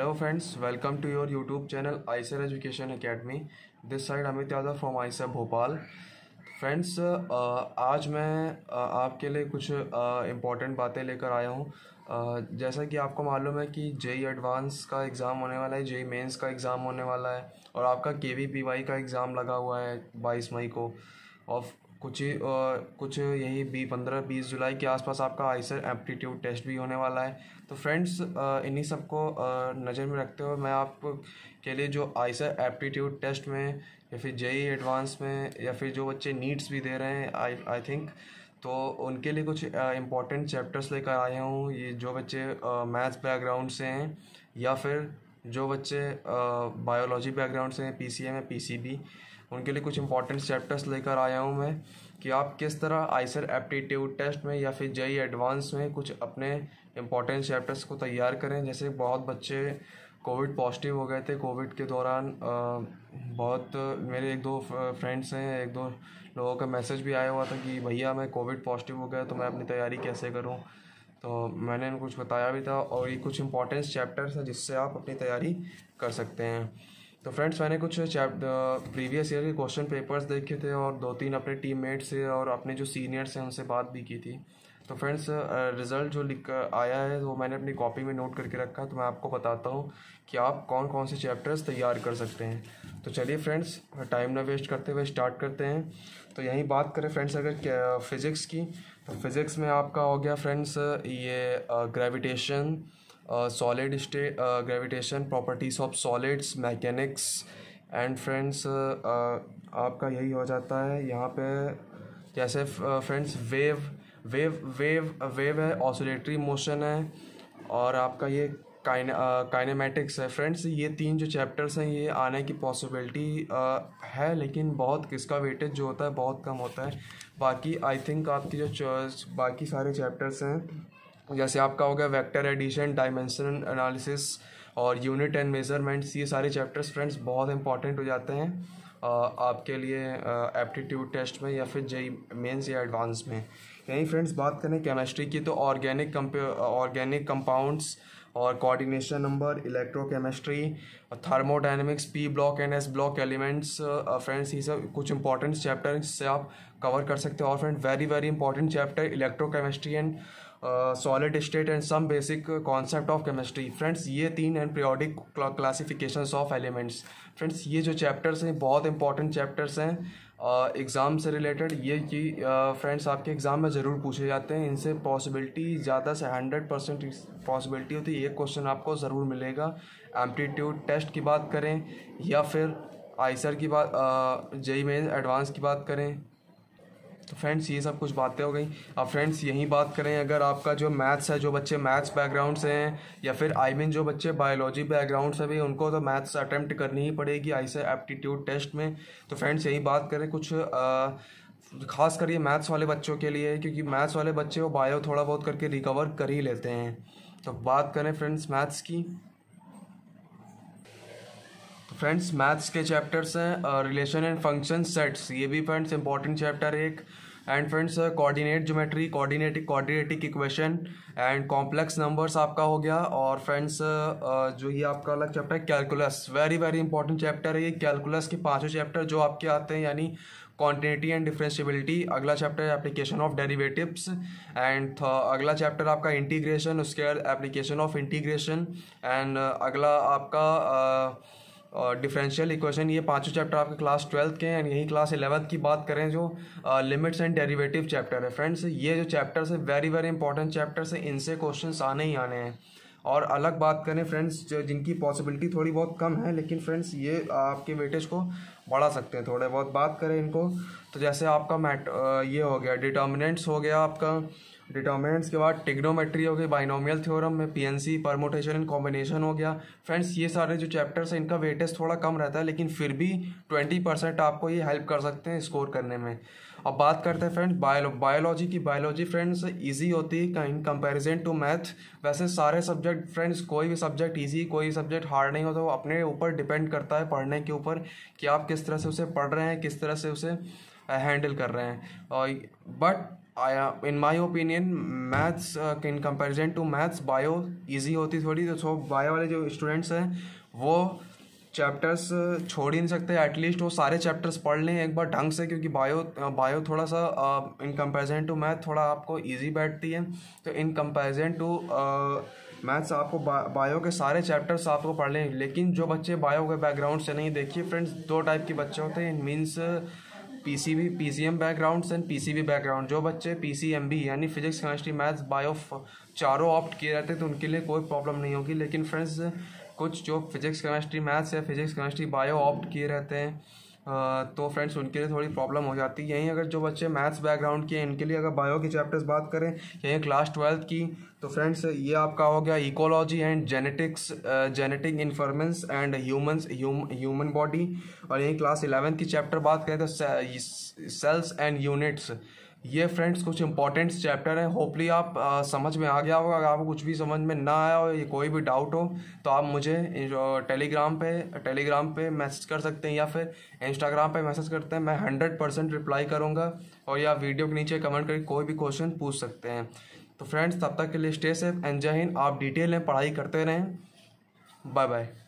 friends welcome to to your YouTube channel education Education this side Amit Yadav from I sir Bhopal friends आज मैं uh, आपके लिए कुछ important uh, बातें लेकर आया हूँ uh, जैसा कि आपको मालूम है कि जेई एडवांस e का एग्ज़ाम होने वाला है जेई मेंस e का एग्ज़ाम होने वाला है और आपका के वी पी वाई का एग्ज़ाम लगा हुआ है बाईस मई को और कुछ और कुछ यही बी पंद्रह बीस जुलाई के आसपास आपका आइसर एप्टीट्यूड टेस्ट भी होने वाला है तो फ्रेंड्स इन्हीं सब को नज़र में रखते हुए मैं आप के लिए जो आइसर एप्टीट्यूड टेस्ट में या फिर जे एडवांस में या फिर जो बच्चे नीड्स भी दे रहे हैं आई आई थिंक तो उनके लिए कुछ इंपॉर्टेंट चैप्टर्स लेकर आया हूँ ये जो बच्चे मैथ्स बैकग्राउंड से हैं या फिर जो बच्चे बायोलॉजी बैकग्राउंड से हैं पी सी एम या पी सी बी उनके लिए कुछ इंपॉर्टेंट चैप्टर्स लेकर आया हूँ मैं कि आप किस तरह आइसर एप्टीट्यूड टेस्ट में या फिर जई एडवांस e में कुछ अपने इंपॉर्टेंट चैप्टर्स को तैयार करें जैसे बहुत बच्चे कोविड पॉजिटिव हो गए थे कोविड के दौरान बहुत मेरे एक दो फ्रेंड्स हैं एक दो लोगों का मैसेज भी आया हुआ था कि भैया मैं कोविड पॉजिटिव हो गया तो मैं अपनी तैयारी कैसे करूं तो मैंने कुछ बताया भी था और ये कुछ इंपॉर्टेंस चैप्टर्स हैं जिससे आप अपनी तैयारी कर सकते हैं तो फ्रेंड्स मैंने कुछ प्रीवियस ईयर के क्वेश्चन पेपर्स देखे थे और दो तीन अपने टीम मेट्स से और अपने जो सीनियर्स हैं उनसे बात भी की थी तो फ्रेंड्स रिज़ल्ट जो लिख आया है वो मैंने अपनी कॉपी में नोट करके रखा है तो मैं आपको बताता हूँ कि आप कौन कौन से चैप्टर्स तैयार कर सकते हैं तो चलिए फ्रेंड्स टाइम ना वेस्ट करते हुए स्टार्ट करते हैं तो यहीं बात करें फ्रेंड्स अगर फिज़िक्स की तो फिज़िक्स में आपका हो गया फ्रेंड्स ये gravitation uh, solid state gravitation properties of solids mechanics and friends आपका यही हो जाता है यहाँ पे जैसे friends wave wave wave wave है ऑसोलेटरी मोशन है और आपका ये काइन काइनेमेटिक्स है फ्रेंड्स ये तीन जो चैप्टर्स हैं ये आने की पॉसिबिलिटी है लेकिन बहुत किसका वेटेज जो होता है बहुत कम होता है बाकी आई थिंक आपकी जो बाकी सारे चैप्टर्स हैं जैसे आपका हो गया वैक्टर एडिशन डायमेंशन एनालिसिस और यूनिट एंड मेजरमेंट्स ये सारे चैप्टर्स फ्रेंड्स बहुत इंपॉर्टेंट हो जाते हैं आपके लिए एप्टीट्यूड टेस्ट में या फिर जई मेंस या एडवांस में यहीं फ्रेंड्स बात करें केमिस्ट्री की तो ऑर्गेनिक ऑर्गेनिक कंपाउंड्स और coordination number electrochemistry thermodynamics P block and S block elements friends ये सब कुछ इंपॉर्टेंट चैप्टर से आप कवर कर सकते हो और friend very very important chapter electrochemistry and solid state and some basic concept of chemistry friends ये तीन and periodic classifications of elements friends ये जो चैप्टर्स हैं बहुत इंपॉर्टेंट चैप्टर्स हैं एग्ज़ाम से रिलेटेड ये कि फ्रेंड्स आपके एग्ज़ाम में ज़रूर पूछे जाते हैं इनसे पॉसिबिलिटी ज़्यादा से हंड्रेड परसेंट पॉसिबिलिटी होती है एक क्वेश्चन आपको ज़रूर मिलेगा एम्पलीट्यूड टेस्ट की बात करें या फिर आइसर की बात जेई मेन एडवांस की बात करें तो फ्रेंड्स ये सब कुछ बातें हो गई अब फ्रेंड्स यही बात करें अगर आपका जो मैथ्स है जो बच्चे मैथ्स बैकग्राउंड से हैं या फिर आई मीन जो बच्चे बायोलॉजी बैकग्राउंड से भी उनको तो मैथ्स अटैम्प्ट करनी ही पड़ेगी आई से एप्टीट्यूड टेस्ट में तो फ्रेंड्स यही बात करें कुछ आ, खास कर ये मैथ्स वाले बच्चों के लिए क्योंकि मैथ्स वाले बच्चे वो बायो थोड़ा बहुत करके रिकवर कर ही लेते हैं तो बात करें फ्रेंड्स मैथ्स की फ्रेंड्स मैथ्स के चैप्टर्स हैं रिलेशन एंड फंक्शन सेट्स ये भी फ्रेंड्स इंपॉर्टेंट चैप्टर है एक and friends coordinate geometry coordinate coordinate equation and complex numbers आपका हो गया और फ्रेंड्स जो ये आपका अलग चैप्टर है calculus very very important chapter है ये कैलकुलस के पाँचों चैप्टर जो आपके आते हैं यानी क्वान्टिटी एंड डिफ्रेंशियबिलिटी अगला चैप्टर है एप्लीकेशन ऑफ डेरिवेटिव्स एंड अगला चैप्टर आपका इंटीग्रेशन उसके बाद एप्लीकेशन ऑफ इंटीग्रेशन एंड अगला आपका uh, और डिफरेंशियल इक्वेशन ये पांचों चैप्टर आपके क्लास ट्वेल्थ के हैं एंड यहीं क्लास इलेवंथ की बात करें जो लिमिट्स एंड डेरिवेटिव चैप्टर है फ्रेंड्स ये जो चैप्टर्स है वेरी वेरी इंपॉर्टेंट चैप्टर्स है इनसे क्वेश्चन आने ही आने हैं और अलग बात करें फ्रेंड्स जिनकी पॉसिबिलिटी थोड़ी बहुत कम है लेकिन फ्रेंड्स ये आपके वेटेज को बढ़ा सकते हैं थोड़े बहुत बात करें इनको तो जैसे आपका मैट ये हो गया डिटर्मिनेंट्स हो गया आपका डिटर्मिनेंट्स के बाद टिग्नोमेट्री हो गई बाइनोमियल थ्योरम में पीएनसी परमोटेशन एंड कॉम्बिनेशन हो गया फ्रेंड्स ये सारे जो चैप्टर्स हैं इनका वेटेज थोड़ा कम रहता है लेकिन फिर भी ट्वेंटी परसेंट आपको ये हेल्प कर सकते हैं स्कोर करने में अब बात करते हैं फ्रेंड्स बायो बायोलॉजी की बायोलॉजी फ्रेंड्स ईजी होती है इन कंपेरिजन टू मैथ वैसे सारे सब्जेक्ट फ्रेंड्स कोई भी सब्जेक्ट ईजी कोई सब्जेक्ट हार्ड नहीं होता वो अपने ऊपर डिपेंड करता है पढ़ने के ऊपर कि आप किस तरह से उसे पढ़ रहे हैं किस तरह से उसे हैंडल कर रहे हैं और but in my opinion maths in comparison to maths bio easy होती थोड़ी तो सो बायो वाले जो स्टूडेंट्स हैं वो चैप्टर्स uh, छोड़ ही नहीं सकते एटलीस्ट वो सारे चैप्टर्स पढ़ लें एक बार ढंग से क्योंकि बायो बायो uh, थोड़ा सा इन कंपेरिजन टू मैथ थोड़ा आपको ईजी बैठती है तो इन कंपेरिजन टू मैथ्स आपको बा, बायो के सारे चैप्टर्स आपको पढ़ लें लेकिन जो बच्चे बायो के बैकग्राउंड से नहीं देखिए फ्रेंड्स दो टाइप के बच्चे होते हैं in means P C B P C M background and P C B background जो बच्चे पी सी एम बी यानी फिजिक्स केमिस्ट्री मैथ्स बायो चारों ऑप्ट किए रहते तो उनके लिए कोई प्रॉब्लम नहीं होगी लेकिन फ्रेंड्स कुछ जो फिजिक्स केमिस्ट्री मैथ्स या फिजिक्स केमिस्ट्री बायो ऑप्ट किए रहते हैं तो फ्रेंड्स उनके लिए थोड़ी प्रॉब्लम हो जाती है यहीं अगर जो बच्चे मैथ्स बैकग्राउंड के हैं इनके लिए अगर बायो के चैप्टर्स बात करें यहीं क्लास ट्वेल्थ की तो फ्रेंड्स ये आपका हो गया ecology and genetics genetic inheritance and humans human body और यहीं क्लास इलेवेंथ की चैप्टर बात करें तो सेल्स एंड यूनिट्स ये फ्रेंड्स कुछ इंपॉर्टेंट्स चैप्टर हैं होपली आप आ, uh, समझ में आ गया होगा अगर आपको कुछ भी समझ में ना आया हो या कोई भी डाउट हो तो आप मुझे टेलीग्राम uh, पे टेलीग्राम पे मैसेज कर सकते हैं या फिर इंस्टाग्राम पे मैसेज करते हैं मैं हंड्रेड परसेंट रिप्लाई करूँगा और या वीडियो के नीचे कमेंट करके कोई भी क्वेश्चन पूछ सकते हैं तो फ्रेंड्स तब तक के लिए स्टे सेफ एंड जय हिंद आप डिटेल में पढ़ाई करते रहें बाय बाय